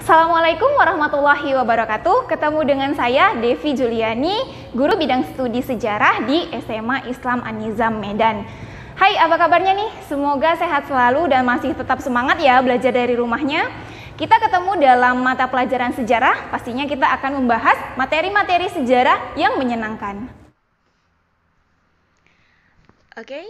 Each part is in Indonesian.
Assalamualaikum warahmatullahi wabarakatuh. Ketemu dengan saya Devi Juliani, guru bidang studi sejarah di SMA Islam Anizam Medan. Hai, apa kabarnya nih? Semoga sehat selalu dan masih tetap semangat ya belajar dari rumahnya. Kita ketemu dalam mata pelajaran sejarah, pastinya kita akan membahas materi-materi sejarah yang menyenangkan. Oke, okay.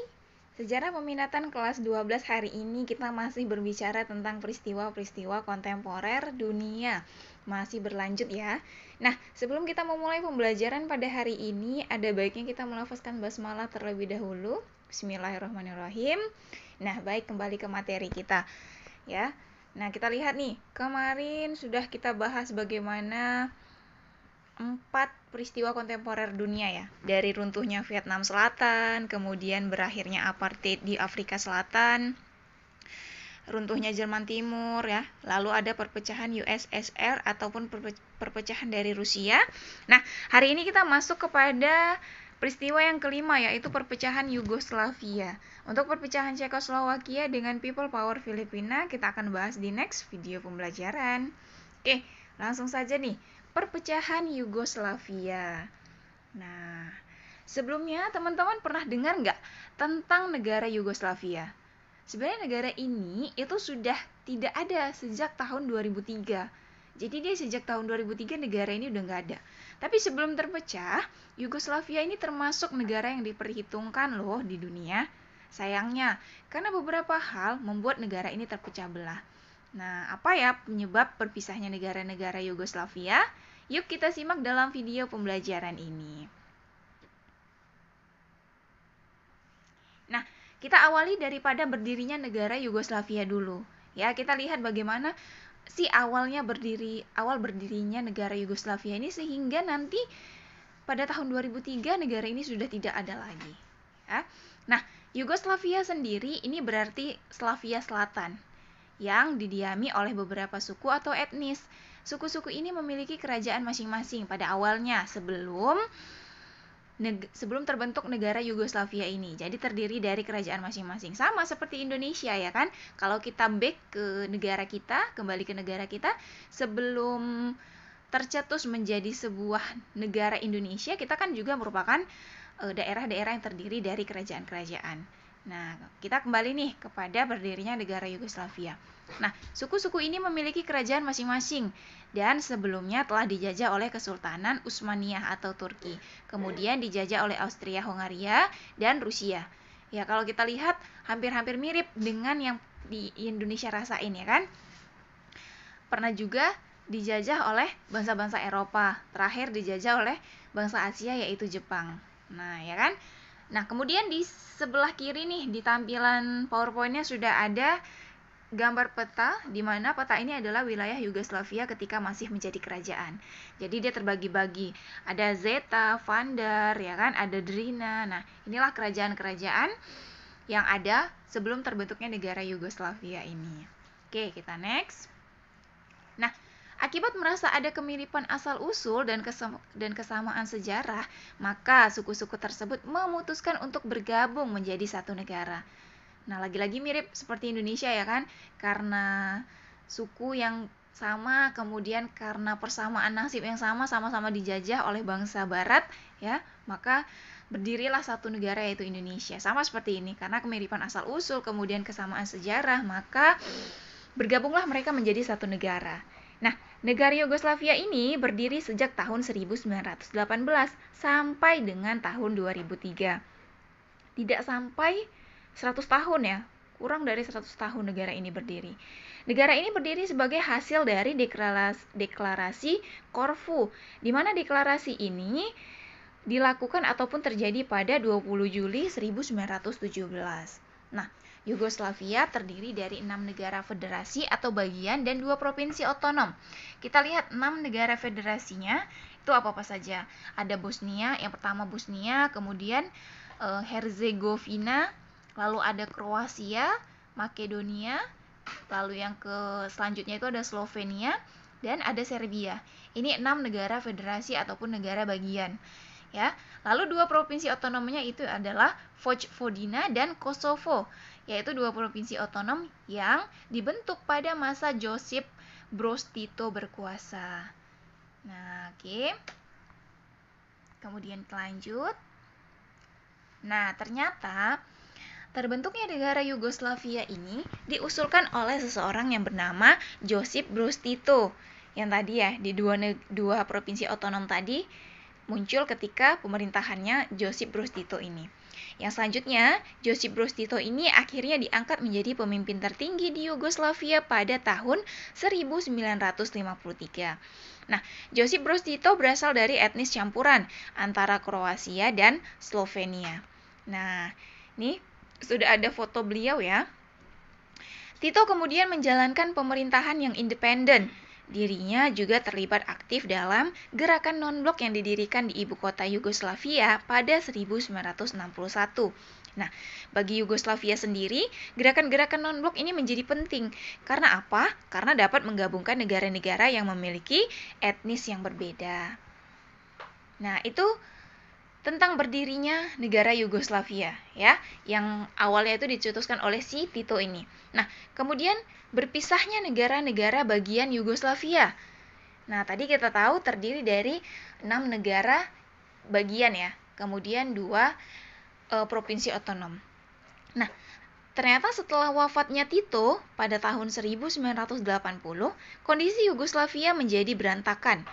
Sejarah peminatan kelas 12 hari ini kita masih berbicara tentang peristiwa-peristiwa kontemporer dunia. Masih berlanjut ya. Nah, sebelum kita memulai pembelajaran pada hari ini, ada baiknya kita melafazkan basmalah terlebih dahulu. Bismillahirrahmanirrahim. Nah, baik kembali ke materi kita. Ya. Nah, kita lihat nih, kemarin sudah kita bahas bagaimana empat peristiwa kontemporer dunia ya dari runtuhnya Vietnam Selatan kemudian berakhirnya apartheid di Afrika Selatan runtuhnya Jerman Timur ya lalu ada perpecahan USSR ataupun perpecahan dari Rusia nah hari ini kita masuk kepada Peristiwa yang kelima yaitu perpecahan Yugoslavia. Untuk perpecahan Cekoslowakia dengan People Power Filipina kita akan bahas di next video pembelajaran. Oke, langsung saja nih perpecahan Yugoslavia. Nah, sebelumnya teman-teman pernah dengar nggak tentang negara Yugoslavia? Sebenarnya negara ini itu sudah tidak ada sejak tahun 2003. Jadi dia sejak tahun 2003 negara ini udah nggak ada. Tapi sebelum terpecah, Yugoslavia ini termasuk negara yang diperhitungkan loh di dunia. Sayangnya, karena beberapa hal membuat negara ini terpecah belah. Nah, apa ya penyebab perpisahnya negara-negara Yugoslavia? Yuk kita simak dalam video pembelajaran ini. Nah, kita awali daripada berdirinya negara Yugoslavia dulu. Ya, kita lihat bagaimana si awalnya berdiri awal berdirinya negara Yugoslavia ini sehingga nanti pada tahun 2003 negara ini sudah tidak ada lagi. Ya. Nah, Yugoslavia sendiri ini berarti Slavia Selatan yang didiami oleh beberapa suku atau etnis. Suku-suku ini memiliki kerajaan masing-masing pada awalnya sebelum sebelum terbentuk negara Yugoslavia ini. Jadi terdiri dari kerajaan masing-masing. Sama seperti Indonesia ya kan. Kalau kita back ke negara kita, kembali ke negara kita sebelum tercetus menjadi sebuah negara Indonesia, kita kan juga merupakan eh, daerah-daerah yang terdiri dari kerajaan-kerajaan. Nah, kita kembali nih kepada berdirinya negara Yugoslavia. Nah, suku-suku ini memiliki kerajaan masing-masing dan sebelumnya telah dijajah oleh Kesultanan Utsmaniyah atau Turki, kemudian dijajah oleh Austria-Hungaria dan Rusia. Ya, kalau kita lihat hampir-hampir mirip dengan yang di Indonesia rasain ya kan? Pernah juga dijajah oleh bangsa-bangsa Eropa, terakhir dijajah oleh bangsa Asia yaitu Jepang. Nah, ya kan? Nah, kemudian di sebelah kiri nih di tampilan PowerPoint-nya sudah ada gambar peta di mana peta ini adalah wilayah Yugoslavia ketika masih menjadi kerajaan. Jadi dia terbagi-bagi. Ada Zeta, Vandar, ya kan, ada Drina. Nah, inilah kerajaan-kerajaan yang ada sebelum terbentuknya negara Yugoslavia ini. Oke, kita next. Akibat merasa ada kemiripan asal-usul dan, dan kesamaan sejarah, maka suku-suku tersebut memutuskan untuk bergabung menjadi satu negara. Nah, lagi-lagi mirip seperti Indonesia ya kan? Karena suku yang sama, kemudian karena persamaan nasib yang sama sama-sama dijajah oleh bangsa barat, ya, maka berdirilah satu negara yaitu Indonesia. Sama seperti ini karena kemiripan asal-usul, kemudian kesamaan sejarah, maka bergabunglah mereka menjadi satu negara. Nah, Negara Yugoslavia ini berdiri sejak tahun 1918 sampai dengan tahun 2003. Tidak sampai 100 tahun ya, kurang dari 100 tahun negara ini berdiri. Negara ini berdiri sebagai hasil dari deklarasi Korfu, di mana deklarasi ini dilakukan ataupun terjadi pada 20 Juli 1917. Nah, Yugoslavia terdiri dari enam negara federasi atau bagian dan dua provinsi otonom. Kita lihat enam negara federasinya itu apa-apa saja. Ada Bosnia, yang pertama Bosnia, kemudian e, Herzegovina, lalu ada Kroasia, Makedonia, lalu yang ke selanjutnya itu ada Slovenia dan ada Serbia. Ini enam negara federasi ataupun negara bagian ya. Lalu dua provinsi otonomnya itu adalah Vojvodina dan Kosovo, yaitu dua provinsi otonom yang dibentuk pada masa Josip Broz Tito berkuasa. Nah, oke. Okay. Kemudian lanjut. Nah, ternyata Terbentuknya negara Yugoslavia ini diusulkan oleh seseorang yang bernama Josip Broz Tito yang tadi ya di dua dua provinsi otonom tadi muncul ketika pemerintahannya Josip Broz Tito ini. Yang selanjutnya, Josip Broz Tito ini akhirnya diangkat menjadi pemimpin tertinggi di Yugoslavia pada tahun 1953. Nah, Josip Broz Tito berasal dari etnis campuran antara Kroasia dan Slovenia. Nah, ini sudah ada foto beliau ya. Tito kemudian menjalankan pemerintahan yang independen Dirinya juga terlibat aktif dalam gerakan non-blok yang didirikan di ibu kota Yugoslavia pada 1961. Nah, bagi Yugoslavia sendiri, gerakan-gerakan non-blok ini menjadi penting. Karena apa? Karena dapat menggabungkan negara-negara yang memiliki etnis yang berbeda. Nah, itu tentang berdirinya negara Yugoslavia ya yang awalnya itu dicetuskan oleh si Tito ini. Nah, kemudian berpisahnya negara-negara bagian Yugoslavia. Nah, tadi kita tahu terdiri dari enam negara bagian ya, kemudian dua e, provinsi otonom. Nah, ternyata setelah wafatnya Tito pada tahun 1980, kondisi Yugoslavia menjadi berantakan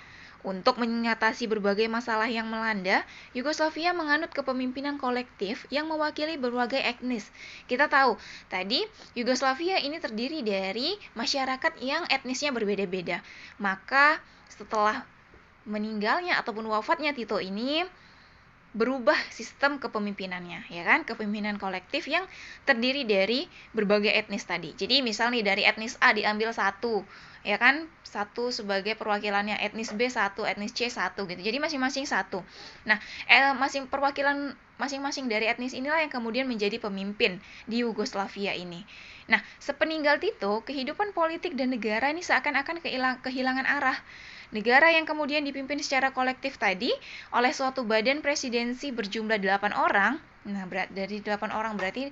untuk mengatasi berbagai masalah yang melanda, Yugoslavia menganut kepemimpinan kolektif yang mewakili berbagai etnis. Kita tahu, tadi Yugoslavia ini terdiri dari masyarakat yang etnisnya berbeda-beda. Maka setelah meninggalnya ataupun wafatnya Tito ini berubah sistem kepemimpinannya ya kan kepemimpinan kolektif yang terdiri dari berbagai etnis tadi jadi misalnya dari etnis A diambil satu ya kan satu sebagai perwakilannya etnis B satu etnis C satu gitu jadi masing-masing satu nah eh, masing perwakilan masing-masing dari etnis inilah yang kemudian menjadi pemimpin di Yugoslavia ini nah sepeninggal Tito kehidupan politik dan negara ini seakan-akan kehilangan arah Negara yang kemudian dipimpin secara kolektif tadi oleh suatu badan presidensi berjumlah delapan orang. Nah, berat dari delapan orang berarti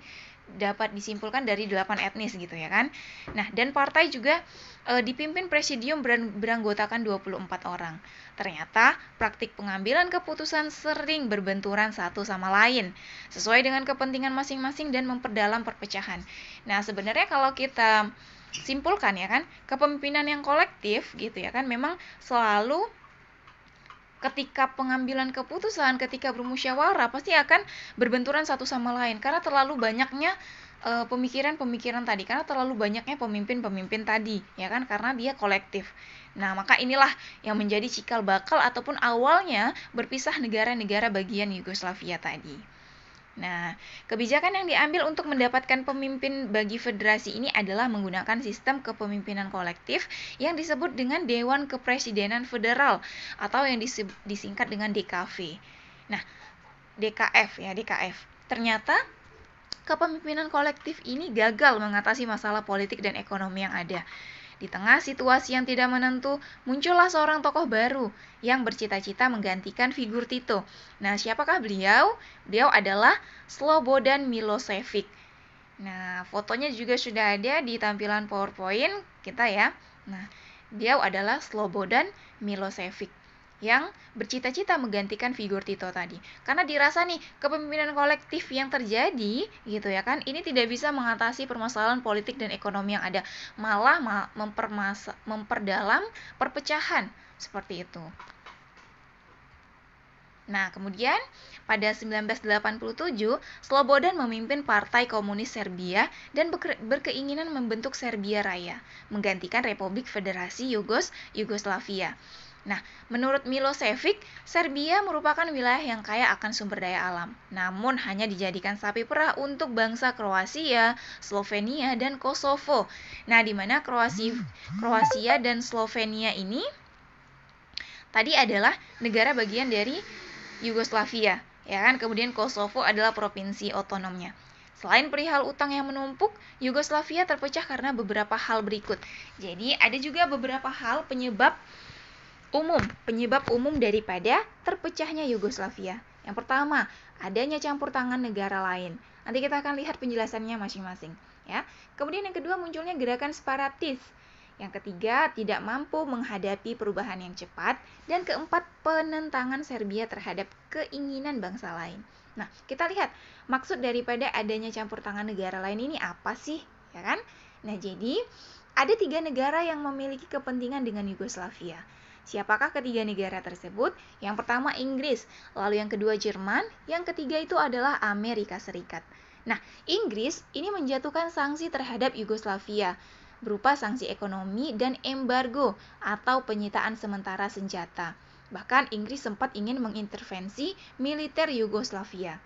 dapat disimpulkan dari delapan etnis gitu ya kan. Nah, dan partai juga e, dipimpin presidium beranggotakan 24 orang. Ternyata praktik pengambilan keputusan sering berbenturan satu sama lain sesuai dengan kepentingan masing-masing dan memperdalam perpecahan. Nah, sebenarnya kalau kita simpulkan ya kan, kepemimpinan yang kolektif gitu ya kan memang selalu ketika pengambilan keputusan, ketika bermusyawarah pasti akan berbenturan satu sama lain karena terlalu banyaknya eh, pemikiran-pemikiran tadi karena terlalu banyaknya pemimpin-pemimpin tadi ya kan karena dia kolektif. Nah, maka inilah yang menjadi cikal bakal ataupun awalnya berpisah negara-negara bagian Yugoslavia tadi. Nah, kebijakan yang diambil untuk mendapatkan pemimpin bagi federasi ini adalah menggunakan sistem kepemimpinan kolektif yang disebut dengan Dewan Kepresidenan Federal atau yang disingkat dengan DKV. Nah, DKF ya, DKF. Ternyata kepemimpinan kolektif ini gagal mengatasi masalah politik dan ekonomi yang ada. Di tengah situasi yang tidak menentu, muncullah seorang tokoh baru yang bercita-cita menggantikan figur Tito. Nah, siapakah beliau? Beliau adalah Slobodan Milosevic. Nah, fotonya juga sudah ada di tampilan PowerPoint kita ya. Nah, beliau adalah Slobodan Milosevic yang bercita-cita menggantikan figur Tito tadi. Karena dirasa nih kepemimpinan kolektif yang terjadi gitu ya kan ini tidak bisa mengatasi permasalahan politik dan ekonomi yang ada, malah mempermas, memperdalam perpecahan seperti itu. Nah, kemudian pada 1987, Slobodan memimpin Partai Komunis Serbia dan berkeinginan membentuk Serbia Raya, menggantikan Republik Federasi Yugos Yugoslavia. Nah, menurut Milosevic, Serbia merupakan wilayah yang kaya akan sumber daya alam. Namun hanya dijadikan sapi perah untuk bangsa Kroasia, Slovenia, dan Kosovo. Nah, di mana Kroasia, hmm. Kroasia dan Slovenia ini tadi adalah negara bagian dari Yugoslavia, ya kan? Kemudian Kosovo adalah provinsi otonomnya. Selain perihal utang yang menumpuk, Yugoslavia terpecah karena beberapa hal berikut. Jadi, ada juga beberapa hal penyebab umum, penyebab umum daripada terpecahnya Yugoslavia. Yang pertama, adanya campur tangan negara lain. Nanti kita akan lihat penjelasannya masing-masing, ya. Kemudian yang kedua munculnya gerakan separatis. Yang ketiga, tidak mampu menghadapi perubahan yang cepat dan keempat, penentangan Serbia terhadap keinginan bangsa lain. Nah, kita lihat maksud daripada adanya campur tangan negara lain ini apa sih, ya kan? Nah, jadi ada tiga negara yang memiliki kepentingan dengan Yugoslavia. Siapakah ketiga negara tersebut? Yang pertama Inggris, lalu yang kedua Jerman, yang ketiga itu adalah Amerika Serikat. Nah, Inggris ini menjatuhkan sanksi terhadap Yugoslavia berupa sanksi ekonomi dan embargo atau penyitaan sementara senjata. Bahkan Inggris sempat ingin mengintervensi militer Yugoslavia.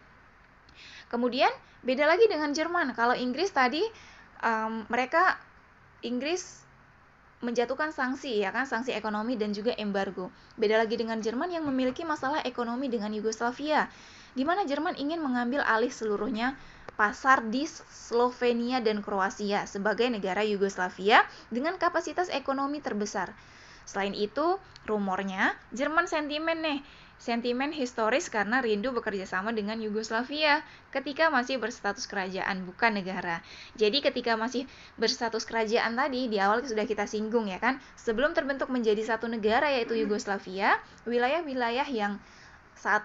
Kemudian beda lagi dengan Jerman. Kalau Inggris tadi um, mereka Inggris menjatuhkan sanksi ya kan sanksi ekonomi dan juga embargo. Beda lagi dengan Jerman yang memiliki masalah ekonomi dengan Yugoslavia, di mana Jerman ingin mengambil alih seluruhnya pasar di Slovenia dan Kroasia sebagai negara Yugoslavia dengan kapasitas ekonomi terbesar. Selain itu, rumornya Jerman sentimen nih sentimen historis karena rindu bekerja sama dengan Yugoslavia ketika masih berstatus kerajaan bukan negara. Jadi ketika masih berstatus kerajaan tadi di awal sudah kita singgung ya kan, sebelum terbentuk menjadi satu negara yaitu Yugoslavia, wilayah-wilayah yang saat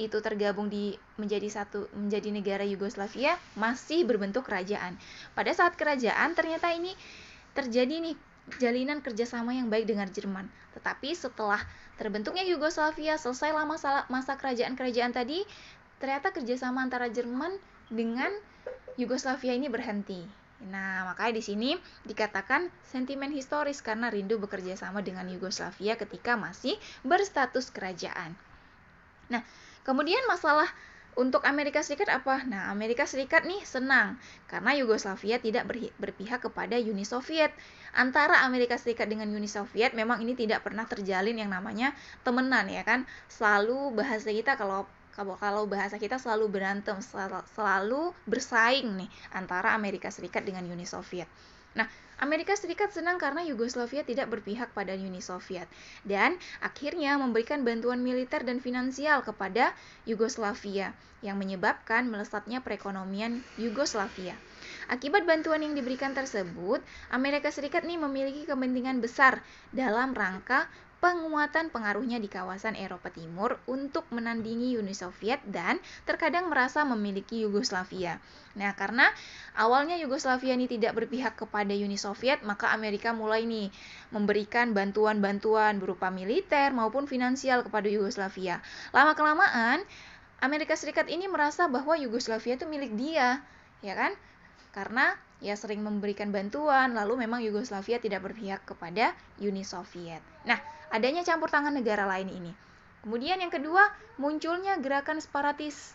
itu tergabung di menjadi satu menjadi negara Yugoslavia masih berbentuk kerajaan. Pada saat kerajaan ternyata ini terjadi nih jalinan kerjasama yang baik dengan Jerman. Tetapi setelah terbentuknya Yugoslavia, selesailah masa, masa kerajaan-kerajaan tadi, ternyata kerjasama antara Jerman dengan Yugoslavia ini berhenti. Nah, makanya di sini dikatakan sentimen historis karena rindu bekerja sama dengan Yugoslavia ketika masih berstatus kerajaan. Nah, kemudian masalah untuk Amerika Serikat apa? Nah, Amerika Serikat nih senang karena Yugoslavia tidak berpihak kepada Uni Soviet. Antara Amerika Serikat dengan Uni Soviet memang ini tidak pernah terjalin yang namanya temenan ya kan. Selalu bahasa kita kalau kalau bahasa kita selalu berantem, selalu bersaing nih antara Amerika Serikat dengan Uni Soviet. Nah, Amerika Serikat senang karena Yugoslavia tidak berpihak pada Uni Soviet dan akhirnya memberikan bantuan militer dan finansial kepada Yugoslavia yang menyebabkan melesatnya perekonomian Yugoslavia. Akibat bantuan yang diberikan tersebut, Amerika Serikat ini memiliki kepentingan besar dalam rangka penguatan pengaruhnya di kawasan Eropa Timur untuk menandingi Uni Soviet dan terkadang merasa memiliki Yugoslavia. Nah, karena awalnya Yugoslavia ini tidak berpihak kepada Uni Soviet, maka Amerika mulai nih memberikan bantuan-bantuan berupa militer maupun finansial kepada Yugoslavia. Lama-kelamaan Amerika Serikat ini merasa bahwa Yugoslavia itu milik dia, ya kan? Karena ya sering memberikan bantuan, lalu memang Yugoslavia tidak berpihak kepada Uni Soviet. Nah, adanya campur tangan negara lain ini. Kemudian yang kedua, munculnya gerakan separatis.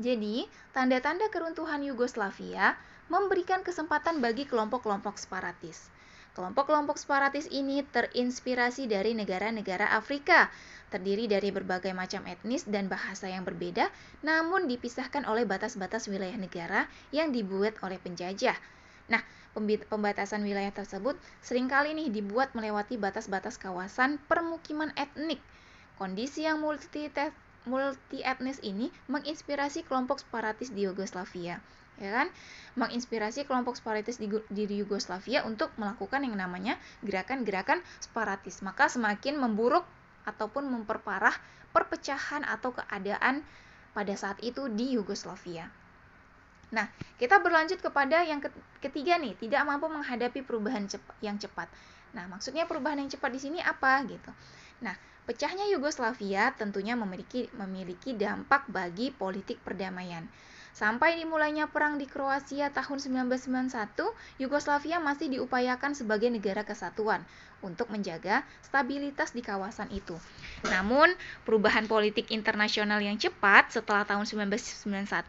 Jadi, tanda-tanda keruntuhan Yugoslavia memberikan kesempatan bagi kelompok-kelompok separatis. Kelompok-kelompok separatis ini terinspirasi dari negara-negara Afrika, terdiri dari berbagai macam etnis dan bahasa yang berbeda, namun dipisahkan oleh batas-batas wilayah negara yang dibuat oleh penjajah. Nah, pembatasan wilayah tersebut seringkali nih dibuat melewati batas-batas kawasan permukiman etnik. Kondisi yang multi etnis ini menginspirasi kelompok separatis di Yugoslavia, ya kan? Menginspirasi kelompok separatis di, di Yugoslavia untuk melakukan yang namanya gerakan-gerakan separatis. Maka semakin memburuk ataupun memperparah perpecahan atau keadaan pada saat itu di Yugoslavia. Nah, kita berlanjut kepada yang ketiga nih, tidak mampu menghadapi perubahan yang cepat. Nah, maksudnya perubahan yang cepat di sini apa gitu. Nah, pecahnya Yugoslavia tentunya memiliki memiliki dampak bagi politik perdamaian. Sampai dimulainya perang di Kroasia tahun 1991, Yugoslavia masih diupayakan sebagai negara kesatuan untuk menjaga stabilitas di kawasan itu. Namun, perubahan politik internasional yang cepat setelah tahun 1991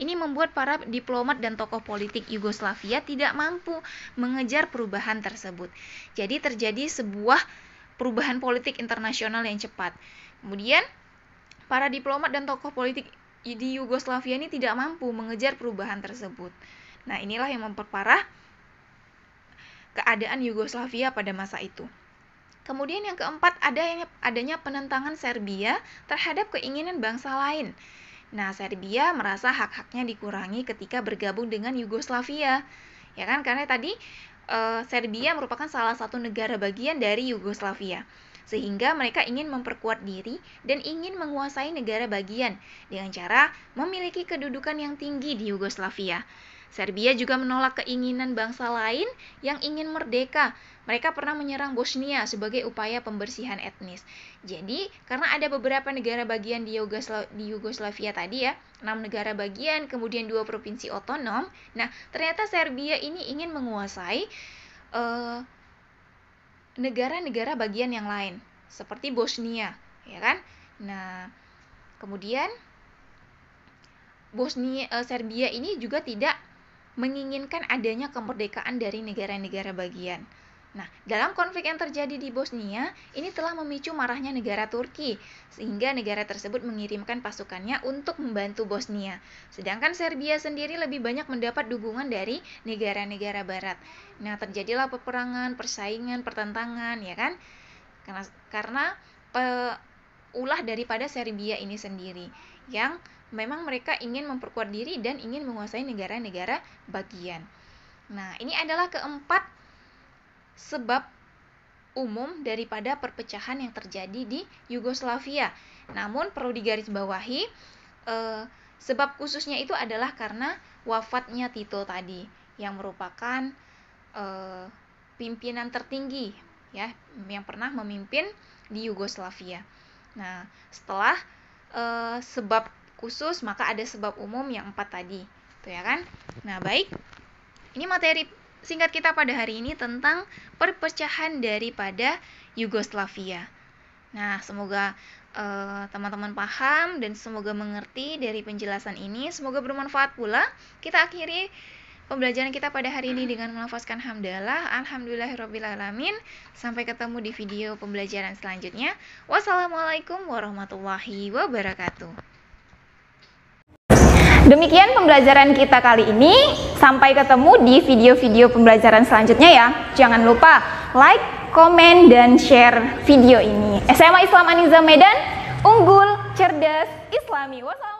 ini membuat para diplomat dan tokoh politik Yugoslavia tidak mampu mengejar perubahan tersebut. Jadi terjadi sebuah perubahan politik internasional yang cepat. Kemudian para diplomat dan tokoh politik di Yugoslavia ini tidak mampu mengejar perubahan tersebut. Nah, inilah yang memperparah keadaan Yugoslavia pada masa itu. Kemudian yang keempat ada adanya penentangan Serbia terhadap keinginan bangsa lain. Nah, Serbia merasa hak-haknya dikurangi ketika bergabung dengan Yugoslavia. Ya kan? Karena tadi eh, Serbia merupakan salah satu negara bagian dari Yugoslavia sehingga mereka ingin memperkuat diri dan ingin menguasai negara bagian dengan cara memiliki kedudukan yang tinggi di Yugoslavia. Serbia juga menolak keinginan bangsa lain yang ingin merdeka. Mereka pernah menyerang Bosnia sebagai upaya pembersihan etnis. Jadi, karena ada beberapa negara bagian di, Yugosla di Yugoslavia tadi ya, enam negara bagian, kemudian dua provinsi otonom. Nah, ternyata Serbia ini ingin menguasai uh, negara-negara bagian yang lain seperti Bosnia, ya kan? Nah, kemudian Bosnia eh, Serbia ini juga tidak menginginkan adanya kemerdekaan dari negara-negara bagian. Nah, dalam konflik yang terjadi di Bosnia, ini telah memicu marahnya negara Turki, sehingga negara tersebut mengirimkan pasukannya untuk membantu Bosnia. Sedangkan Serbia sendiri lebih banyak mendapat dukungan dari negara-negara barat. Nah, terjadilah peperangan, persaingan, pertentangan, ya kan? Karena karena pe, eh, ulah daripada Serbia ini sendiri yang memang mereka ingin memperkuat diri dan ingin menguasai negara-negara bagian. Nah, ini adalah keempat sebab umum daripada perpecahan yang terjadi di Yugoslavia. Namun perlu digarisbawahi eh, sebab khususnya itu adalah karena wafatnya Tito tadi yang merupakan eh, pimpinan tertinggi ya yang pernah memimpin di Yugoslavia. Nah, setelah eh, sebab khusus maka ada sebab umum yang empat tadi. Tuh ya kan? Nah, baik. Ini materi singkat kita pada hari ini tentang perpecahan daripada Yugoslavia. Nah, semoga eh, teman-teman uh, paham dan semoga mengerti dari penjelasan ini. Semoga bermanfaat pula. Kita akhiri pembelajaran kita pada hari ini dengan melafazkan hamdalah. Alhamdulillahirrabbilalamin. Sampai ketemu di video pembelajaran selanjutnya. Wassalamualaikum warahmatullahi wabarakatuh. Demikian pembelajaran kita kali ini. Sampai ketemu di video-video pembelajaran selanjutnya ya. Jangan lupa like, komen, dan share video ini. SMA Islam Aniza Medan, unggul, cerdas, islami. Wassalam.